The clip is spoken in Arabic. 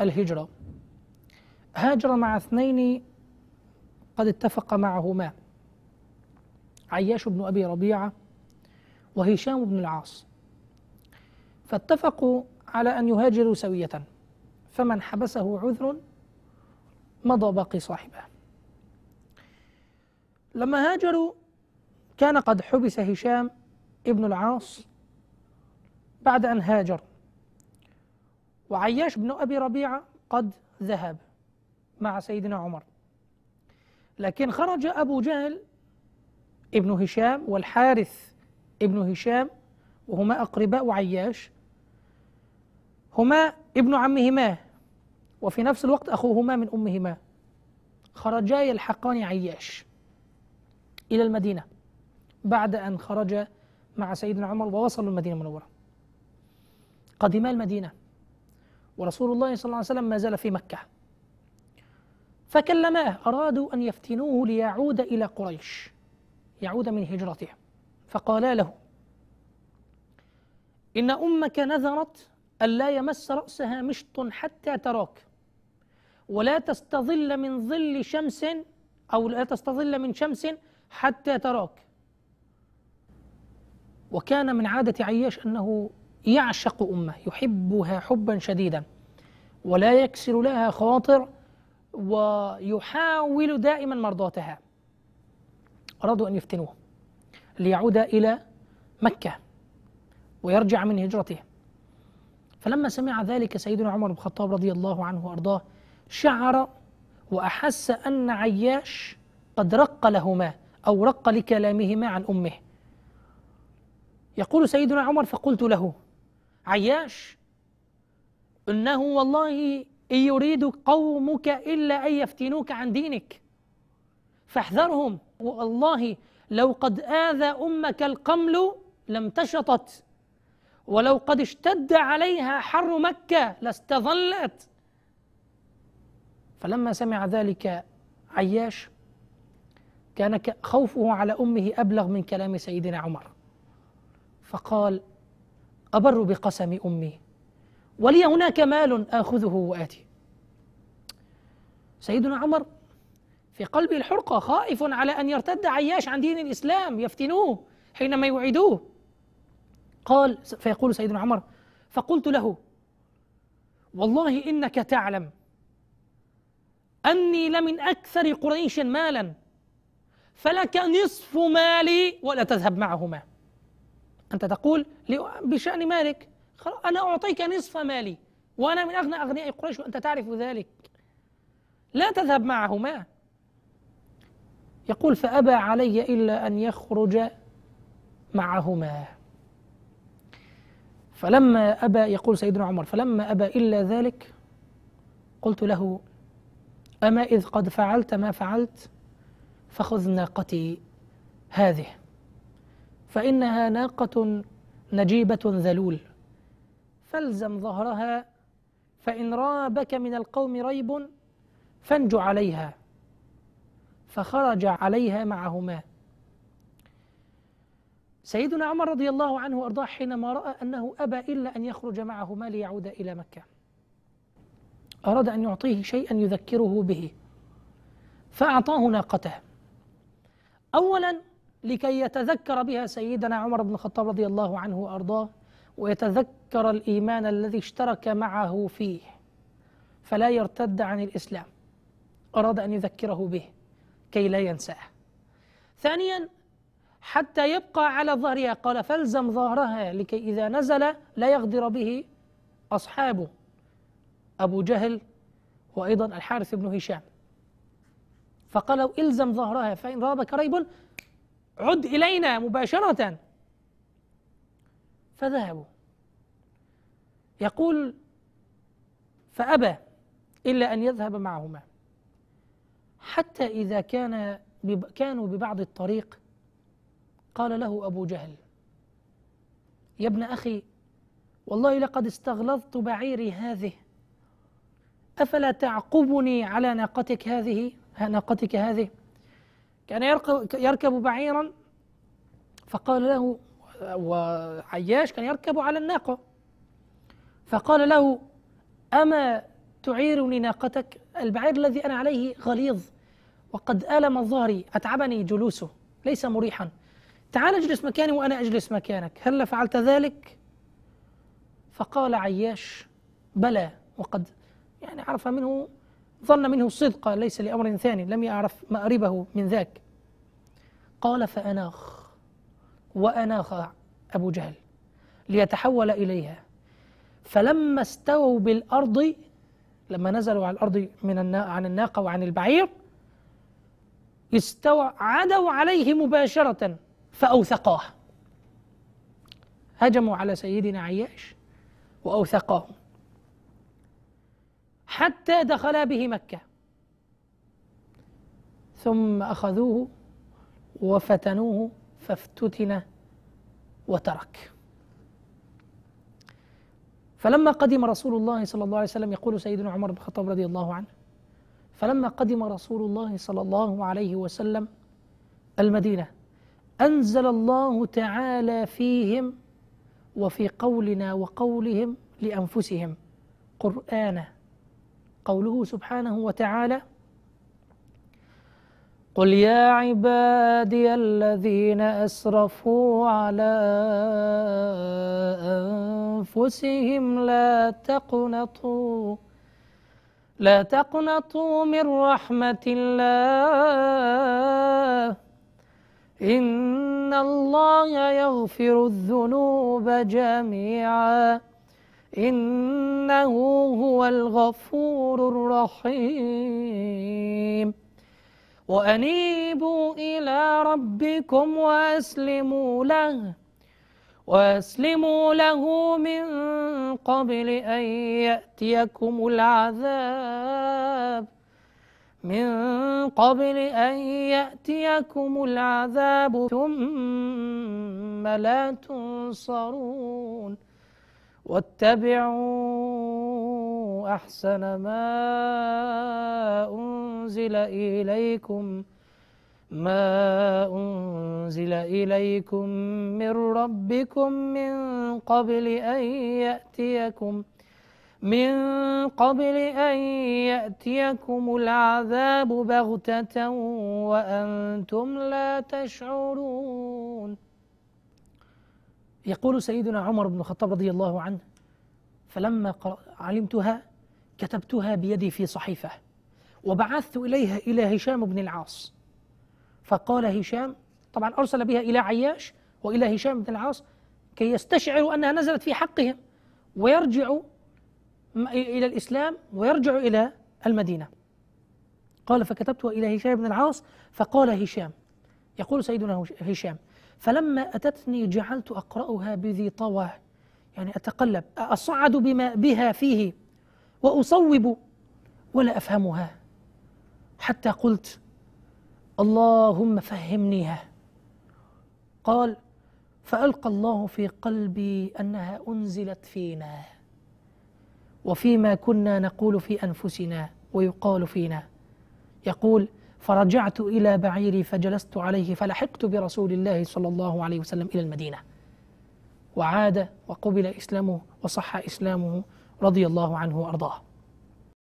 الهجرة هاجر مع اثنين قد اتفق معهما عياش بن أبي ربيعة وهشام بن العاص فاتفقوا على أن يهاجروا سوية فمن حبسه عذر مضى باقي صاحبه لما هاجروا كان قد حبس هشام ابن العاص بعد أن هاجر وعياش بن أبي ربيعة قد ذهب مع سيدنا عمر لكن خرج أبو جهل ابن هشام والحارث ابن هشام وهما أقرباء عياش هما ابن عمهما وفي نفس الوقت أخوهما من أمهما خرجا يلحقان عياش إلى المدينة بعد أن خرج مع سيدنا عمر ووصلوا المدينة المنورة قدما المدينة ورسول الله صلى الله عليه وسلم ما زال في مكة فكلماه أرادوا أن يفتنوه ليعود إلى قريش يعود من هجرته فقالا له إن أمك نذرت ألا يمس رأسها مشط حتى تراك ولا تستظل من ظل شمس أو لا تستظل من شمس حتى تراك وكان من عادة عياش أنه يعشق امه يحبها حبا شديدا ولا يكسر لها خاطر ويحاول دائما مرضاتها أرادوا أن يفتنوه ليعود إلى مكة ويرجع من هجرته فلما سمع ذلك سيدنا عمر بن الخطاب رضي الله عنه وأرضاه شعر وأحس أن عياش قد رق لهما أو رق لكلامهما عن أمه يقول سيدنا عمر فقلت له عياش إنه والله إن يريد قومك إلا أن يفتنوك عن دينك فاحذرهم والله لو قد آذى أمك القمل لامتشطت ولو قد اشتد عليها حر مكة لاستظلت فلما سمع ذلك عياش كان خوفه على أمه أبلغ من كلام سيدنا عمر فقال أبر بقسم أمي ولي هناك مال آخذه وآتي سيدنا عمر في قلب الحرقة خائف على أن يرتد عياش عن دين الإسلام يفتنوه حينما يعيدوه قال فيقول سيدنا عمر فقلت له والله إنك تعلم أني لمن أكثر قريش مالا فلك نصف مالي ولا تذهب معهما أنت تقول بشأن مالك أنا أعطيك نصف مالي وأنا من أغنى أغنياء قريش وأنت تعرف ذلك لا تذهب معهما يقول فأبى علي إلا أن يخرج معهما فلما أبى يقول سيدنا عمر فلما أبى إلا ذلك قلت له أما إذ قد فعلت ما فعلت فخذ ناقتي هذه فإنها ناقة نجيبة ذلول فالزم ظهرها فإن رابك من القوم ريب فانج عليها فخرج عليها معهما سيدنا عمر رضي الله عنه وارضاه حينما راى انه ابى الا ان يخرج معهما ليعود الى مكه اراد ان يعطيه شيئا يذكره به فاعطاه ناقته اولا لكي يتذكر بها سيدنا عمر بن الخطاب رضي الله عنه وارضاه ويتذكر الايمان الذي اشترك معه فيه فلا يرتد عن الاسلام اراد ان يذكره به كي لا ينساه ثانيا حتى يبقى على ظهرها قال فالزم ظهرها لكي اذا نزل لا يغدر به اصحابه ابو جهل وايضا الحارث بن هشام فقالوا الزم ظهرها فان رابك ريب عد إلينا مباشرة فذهبوا يقول فأبى إلا أن يذهب معهما حتى إذا كان كانوا ببعض الطريق قال له أبو جهل يا ابن أخي والله لقد استغلظت بعيري هذه أفلا تعقبني على ناقتك هذه ناقتك هذه كان يركب, يركب بعيرا فقال له وعياش كان يركب على الناقة فقال له أما تعيرني ناقتك البعير الذي أنا عليه غليظ وقد ألم ظهري أتعبني جلوسه ليس مريحا تعال اجلس مكاني وأنا أجلس مكانك هل فعلت ذلك؟ فقال عياش بلى وقد يعني عرف منه ظن منه الصدق ليس لأمر ثاني لم يعرف مأربه من ذاك قال فأناخ وأناخ أبو جهل ليتحول إليها فلما استووا بالأرض لما نزلوا على الأرض من النا... عن الناقة وعن البعير استوى عدوا عليه مباشرة فأوثقاه هجموا على سيدنا عياش واوثقاهم حتى دخلا به مكة ثم أخذوه وفتنوه فافتتن وترك فلما قدم رسول الله صلى الله عليه وسلم يقول سيدنا عمر بن الخطاب رضي الله عنه فلما قدم رسول الله صلى الله عليه وسلم المدينه انزل الله تعالى فيهم وفي قولنا وقولهم لانفسهم قرانا قوله سبحانه وتعالى قل يا عبادي الذين اسرفوا على انفسهم لا تقنطوا لا تقنطوا من رحمه الله ان الله يغفر الذنوب جميعا إنه هو الغفور الرحيم وأنيبوا إلى ربكم وأسلموا له وأسلموا له من قبل أن يأتيكم العذاب من قبل أن يأتيكم العذاب ثم لا تنصرون واتبعوا احسن ما انزل اليكم ما انزل اليكم من ربكم من قبل ان ياتيكم من قبل ان ياتيكم العذاب بغته وانتم لا تشعرون يقول سيدنا عمر بن الخطاب رضي الله عنه فلما علمتها كتبتها بيدي في صحيفة وبعثت إليها إلى هشام بن العاص فقال هشام طبعا أرسل بها إلى عياش وإلى هشام بن العاص كي يستشعروا أنها نزلت في حقهم ويرجعوا إلى الإسلام ويرجعوا إلى المدينة قال فكتبتها إلى هشام بن العاص فقال هشام يقول سيدنا هشام فلما أتتني جعلت أقرأها بذي طوى يعني أتقلب أصعد بما بها فيه وأصوب ولا أفهمها حتى قلت اللهم فهمنيها قال فألقى الله في قلبي أنها أنزلت فينا وفيما كنا نقول في أنفسنا ويقال فينا يقول فرجعت إلى بعيري فجلست عليه فلحقت برسول الله صلى الله عليه وسلم إلى المدينة وعاد وقبل إسلامه وصح إسلامه رضي الله عنه وأرضاه